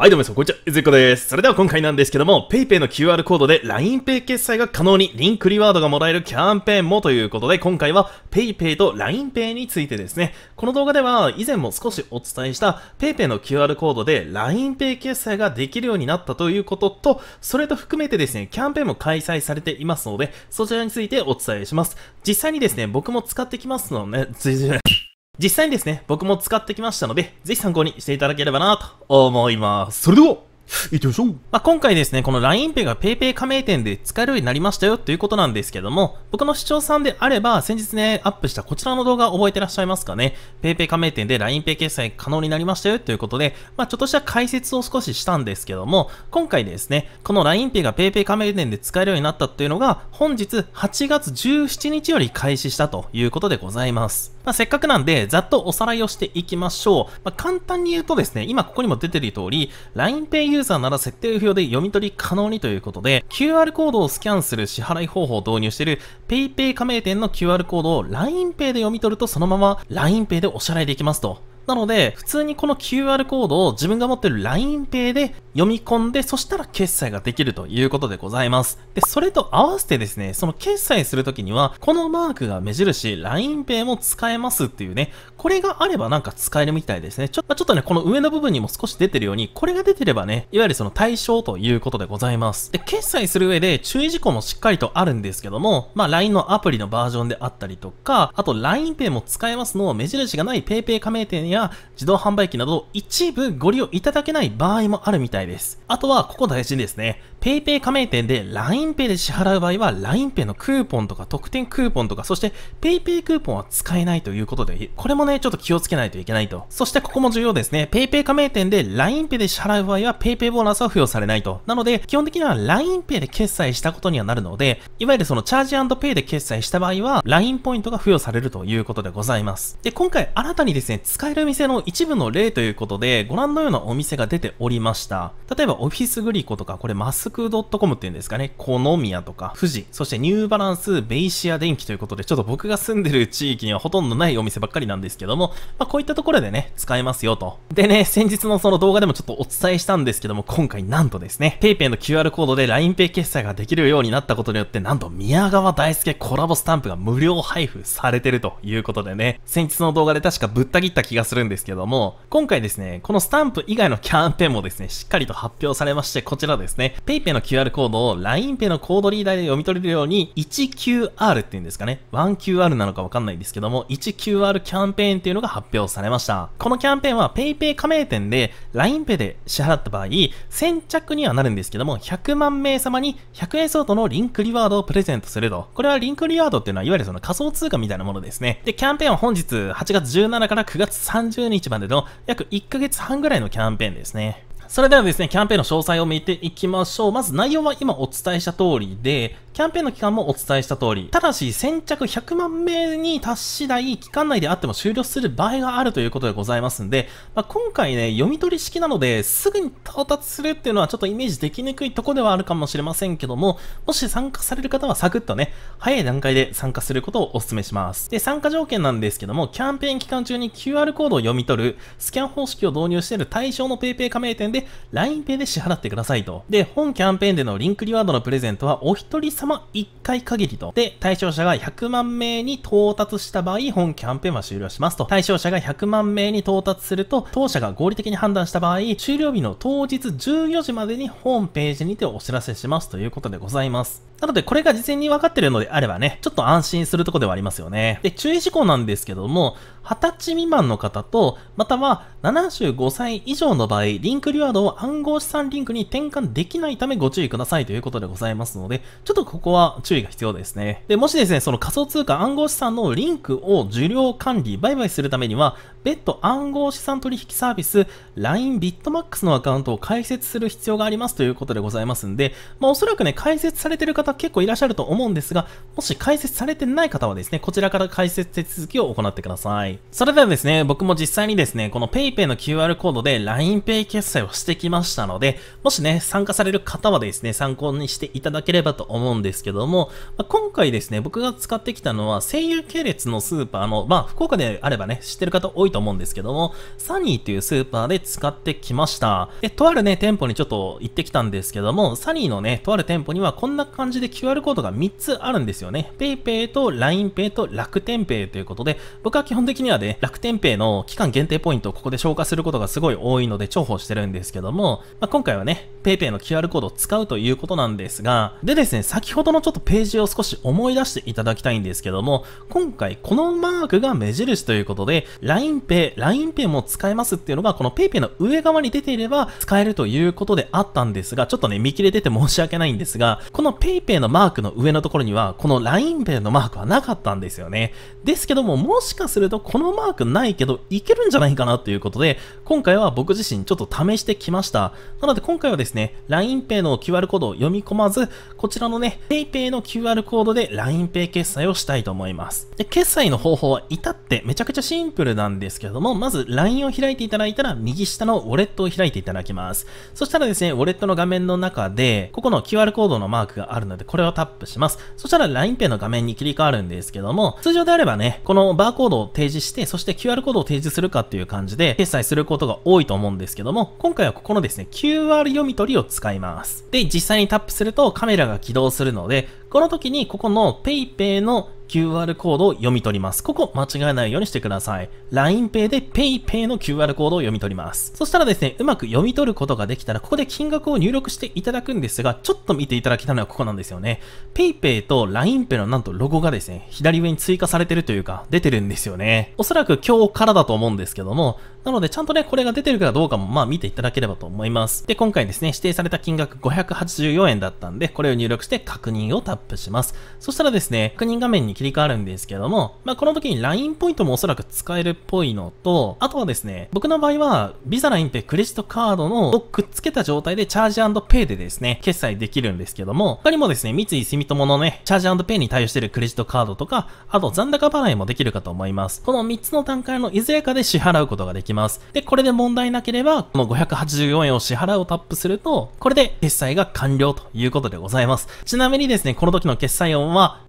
はい、どうも皆さん、こんにちは。ゆずこです。それでは今回なんですけども、PayPay の QR コードで LINEPay 決済が可能にリンクリワードがもらえるキャンペーンもということで、今回は PayPay と LINEPay についてですね。この動画では以前も少しお伝えした PayPay の QR コードで LINEPay 決済ができるようになったということと、それと含めてですね、キャンペーンも開催されていますので、そちらについてお伝えします。実際にですね、僕も使ってきますので、ね、実際にですね、僕も使ってきましたので、ぜひ参考にしていただければなと思います。それでは行ってみましょう。まあ、今回ですね、この LINEPay が PayPay 加盟店で使えるようになりましたよということなんですけども、僕の視聴さんであれば、先日ね、アップしたこちらの動画覚えてらっしゃいますかね。PayPay 加盟店で LINEPay 決済可能になりましたよということで、まあ、ちょっとした解説を少ししたんですけども、今回ですね、この LINEPay が PayPay 加盟店で使えるようになったっていうのが、本日8月17日より開始したということでございます。まあ、せっかくなんで、ざっとおさらいをしていきましょう。まあ、簡単に言うとですね、今ここにも出てる通り、LINEPay ユーザーなら設定不要で読み取り可能にということで、QR コードをスキャンする支払い方法を導入している PayPay 加盟店の QR コードを LINEPay で読み取ると、そのまま LINEPay でお支払いできますと。なので、普通にこの QR コードを自分が持ってる LINEPay で読み込んで、そしたら決済ができるということでございます。で、それと合わせてですね、その決済するときには、このマークが目印、LINEPay も使えますっていうね、これがあればなんか使えるみたいですね。ちょ,、まあ、ちょっとね、この上の部分にも少し出てるように、これが出てればね、いわゆるその対象ということでございます。で、決済する上で注意事項もしっかりとあるんですけども、まあ、LINE のアプリのバージョンであったりとか、あと LINEPay も使えますのを目印がない PayPay 加盟店やや自動販売機など一部ご利用いただけない場合もあるみたいです。あとは、ここ大事ですね。PayPay 加盟店で LINEPay で支払う場合は LINEPay のクーポンとか特典クーポンとか、そして PayPay クーポンは使えないということで、これもね、ちょっと気をつけないといけないと。そしてここも重要ですね。PayPay 加盟店で LINEPay で支払う場合は PayPay ボーナスは付与されないと。なので、基本的には LINEPay で決済したことにはなるので、いわゆるそのチャージペイで決済した場合は LINE ポイントが付与されるということでございます。で、今回新たにですね、使える店の一部の例ということで、ご覧のようなお店が出ておりました。例えば、オフィスグリコとか、これマスクドットコムっていうんですかね、コノミアとか、富士、そしてニューバランス、ベイシア電機ということで、ちょっと僕が住んでる地域にはほとんどないお店ばっかりなんですけども、まあ、こういったところでね、使えますよと。でね、先日のその動画でもちょっとお伝えしたんですけども、今回なんとですね、PayPay の QR コードで LINEPay 決済ができるようになったことによって、なんと宮川大輔コラボスタンプが無料配布されてるということでね、先日の動画で確かぶった切った気がするんですけども、今回ですね、このスタンプ以外のキャンペーンもですね、しっかりと発表されまして、こちらですね、PayPay の QR コードを LINEPay のコードリーダーで読み取れるように、1QR っていうんですかね、1QR なのかわかんないんですけども、1QR キャンペーンっていうのが発表されました。このキャンペーンは PayPay 加盟店で LINEPay で支払った場合、先着にはなるんですけども、100万名様に100円相当のリンクリワードをプレゼントすると。これはリンクリワードっていうのは、いわゆるその仮想通貨みたいなものですね。で、キャンペーンは本日8月17から9月30日までの約1ヶ月半ぐらいのキャンペーンですね。それではですね、キャンペーンの詳細を見ていきましょう。まず内容は今お伝えした通りで、キャンペーンの期間もお伝えした通り、ただし先着100万名に達し次第、期間内であっても終了する場合があるということでございますんで、まあ、今回ね、読み取り式なので、すぐに到達するっていうのはちょっとイメージできにくいとこではあるかもしれませんけども、もし参加される方はサクッとね、早い段階で参加することをお勧めします。で、参加条件なんですけども、キャンペーン期間中に QR コードを読み取る、スキャン方式を導入している対象の PayPay 加盟店でで、LINEPay で支払ってくださいと。で、本キャンペーンでのリンクリワードのプレゼントは、お一人様1回限りと。で、対象者が100万名に到達した場合、本キャンペーンは終了しますと。対象者が100万名に到達すると、当社が合理的に判断した場合、終了日の当日14時までにホームページにてお知らせしますということでございます。なので、これが事前に分かってるのであればね、ちょっと安心するとこではありますよね。で、注意事項なんですけども、20歳未満の方と、または75歳以上の場合、リンクリワードードを暗号資産リンクに転換できないためご注意くださいということでございますので、ちょっとここは注意が必要ですね。で、もしですね、その仮想通貨暗号資産のリンクを受領管理、売買するためには、別途暗号資産取引サービス、LINE ビットマックスのアカウントを開設する必要がありますということでございますんで、まあおそらくね、開設されてる方結構いらっしゃると思うんですが、もし開設されてない方はですね、こちらから開設手続きを行ってください。それではですね、僕も実際にですね、この PayPay の QR コードで LINEPay 決済をしてきましたので、もしね、参加される方はですね、参考にしていただければと思うんですけども、まあ、今回ですね、僕が使ってきたのは、声優系列のスーパーの、まあ、福岡であればね、知ってる方多いと思うんですけども、サニーっていうスーパーで使ってきました。で、とあるね、店舗にちょっと行ってきたんですけども、サニーのね、とある店舗にはこんな感じで QR コードが3つあるんですよね。PayPay と LINEPay と楽天 Pay ということで、僕は基本的にはね、楽天 Pay の期間限定ポイントをここで消化することがすごい多いので重宝してるんですですけども、まあ、今回はね、PayPay の QR コードを使うということなんですが、でですね、先ほどのちょっとページを少し思い出していただきたいんですけども、今回このマークが目印ということで、LINEPay、LINEPay も使えますっていうのが、この PayPay の上側に出ていれば使えるということであったんですが、ちょっとね、見切れてて申し訳ないんですが、この PayPay のマークの上のところには、この LINEPay のマークはなかったんですよね。ですけども、もしかするとこのマークないけど、いけるんじゃないかなということで、今回は僕自身ちょっと試してきました。なので今回はですね、ね、LINEPay の QR コードを読み込まず、こちらのね、PayPay の QR コードで LINEPay 決済をしたいと思います。で、決済の方法は至ってめちゃくちゃシンプルなんですけども、まず LINE を開いていただいたら、右下のウォレットを開いていただきます。そしたらですね、ウォレットの画面の中で、ここの QR コードのマークがあるので、これをタップします。そしたら LINEPay の画面に切り替わるんですけども、通常であればね、このバーコードを提示して、そして QR コードを提示するかっていう感じで、決済することが多いと思うんですけども、今回はここのですね、QR 読み取りを使います。で、実際にタップするとカメラが起動するので、この時にここの PayPay の QR コードを読み取ります。ここ間違えないようにしてください。LINEPay で PayPay の QR コードを読み取ります。そしたらですね、うまく読み取ることができたら、ここで金額を入力していただくんですが、ちょっと見ていただきたいのはここなんですよね。PayPay と LINEPay のなんとロゴがですね、左上に追加されてるというか、出てるんですよね。おそらく今日からだと思うんですけども、なのでちゃんとね、これが出てるかどうかもまあ見ていただければと思います。で、今回ですね、指定された金額584円だったんで、これを入力して確認をタップします。そしたらですね、確認画面に切り替わるんですけども、まあ、この時に LINE ポイントもおそらく使えるっぽいのと、あとはですね、僕の場合は、ビザ LINE ってクレジットカードのをくっつけた状態でチャージペイでですね、決済できるんですけども、他にもですね、三井住友のね、チャージペイに対応してるクレジットカードとか、あと残高払いもできるかと思います。この3つの段階のいずれかで支払うことができます。で、これで問題なければ、この584円を支払うをタップすると、これで決済が完了ということでございます。ちなみにですね、この時の決済音は、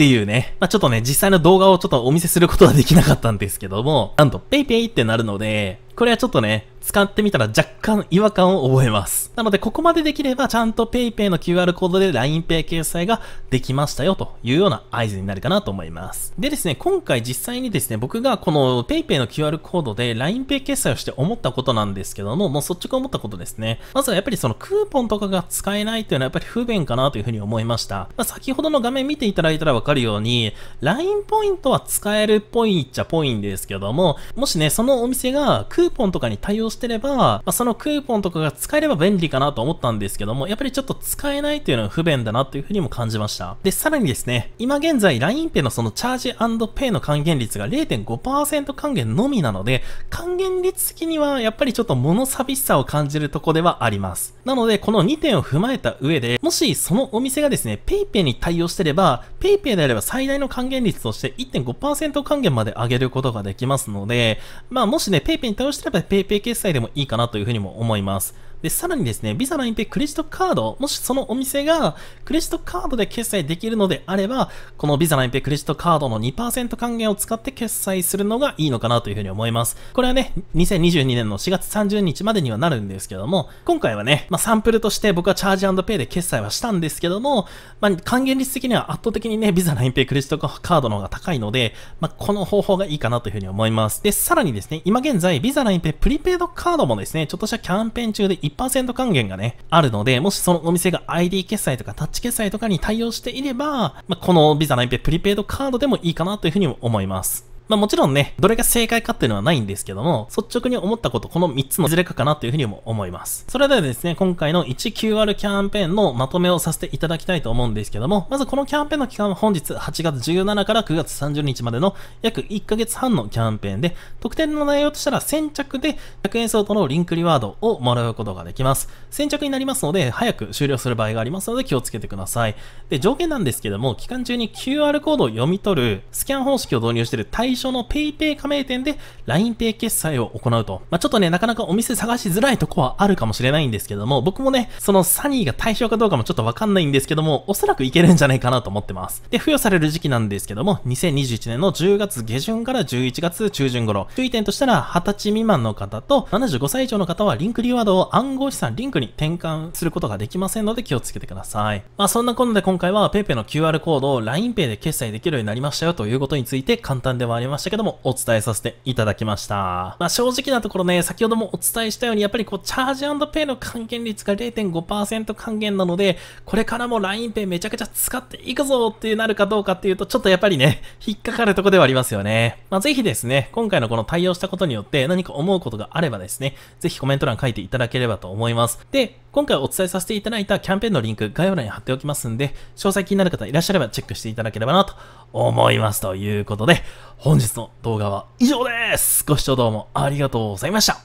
っていうね、まあ、ちょっとね、実際の動画をちょっとお見せすることはできなかったんですけども、なんと PayPay ってなるので、これはちょっとね、使ってみたら若干違和感を覚えます。なので、ここまでできれば、ちゃんと PayPay の QR コードで LINEPay 掲載ができましたよというような合図になるかなと思います。でですね、今回実際にですね、僕がこの PayPay の QR コードで LINEPay 掲載をして思ったことなんですけども、もう率直思ったことですね。まずはやっぱりそのクーポンとかが使えないというのはやっぱり不便かなというふうに思いました。まあ、先ほどの画面見ていただいたらわかるように、LINE ポイントは使えるっぽいっちゃぽいんですけども、もしね、そのお店がクーーポンとかに対応してれば、まあ、そのクーポンとかが使えれば便利かなと思ったんですけども、やっぱりちょっと使えないというのは不便だなというふうにも感じました。で、さらにですね、今現在 LINEPay のそのチャージペイの還元率が0.5%還元のみなので、還元率的にはやっぱりちょっと物寂しさを感じるとこではあります。なので、この2点を踏まえた上で、もしそのお店がですね、PayPay に対応してれば、PayPay であれば最大の還元率として1.5%還元まで上げることができますので、まあもしね、PayPay に対応してしたら PayPay 決済でもいいかなというふうにも思います。で、さらにですね、ビザラインペイクレジットカード、もしそのお店がクレジットカードで決済できるのであれば、このビザラインペイクレジットカードの2%還元を使って決済するのがいいのかなというふうに思います。これはね、2022年の4月30日までにはなるんですけども、今回はね、まあ、サンプルとして僕はチャージペイで決済はしたんですけども、まあ、還元率的には圧倒的にね、ビザラインペイクレジットカードの方が高いので、まあ、この方法がいいかなというふうに思います。で、さらにですね、今現在、ビザラインペイプリペイドカードもですね、ちょっとしたキャンペーン中で1%還元がね、あるので、もしそのお店が ID 決済とかタッチ決済とかに対応していれば、まあ、この Visa の IP プリペイドカードでもいいかなというふうに思います。まあもちろんね、どれが正解かっていうのはないんですけども、率直に思ったこと、この3つのいずれかかなというふうにも思います。それではですね、今回の 1QR キャンペーンのまとめをさせていただきたいと思うんですけども、まずこのキャンペーンの期間は本日8月17から9月30日までの約1ヶ月半のキャンペーンで、特典の内容としたら先着で100円相当のリンクリワードをもらうことができます。先着になりますので、早く終了する場合がありますので気をつけてください。で、条件なんですけども、期間中に QR コードを読み取る、スキャン方式を導入している対証の PayPay 加盟店で LINEPay 決済を行うと。まあ、ちょっとね、なかなかお店探しづらいとこはあるかもしれないんですけども、僕もね、そのサニーが対象かどうかもちょっとわかんないんですけども、おそらくいけるんじゃないかなと思ってます。で、付与される時期なんですけども、2021年の10月下旬から11月中旬頃、注意点としたら20歳未満の方と75歳以上の方はリンクリワードを暗号資産リンクに転換することができませんので気をつけてください。まあ、そんなことで今回は PayPay の QR コードを LINEPay で決済できるようになりましたよということについて簡単ではありますましたけども、お伝えさせていただきました。まあ、正直なところね、先ほどもお伝えしたように、やっぱりこう、チャージペイの還元率が0.5%還元なので、これからも LINEPay めちゃくちゃ使っていくぞってなるかどうかっていうと、ちょっとやっぱりね、引っかかるとこではありますよね。まあ、ぜひですね、今回のこの対応したことによって何か思うことがあればですね、ぜひコメント欄書いていただければと思います。で、今回お伝えさせていただいたキャンペーンのリンク概要欄に貼っておきますんで、詳細気になる方いらっしゃればチェックしていただければなと思いますということで、本日の動画は以上ですご視聴どうもありがとうございました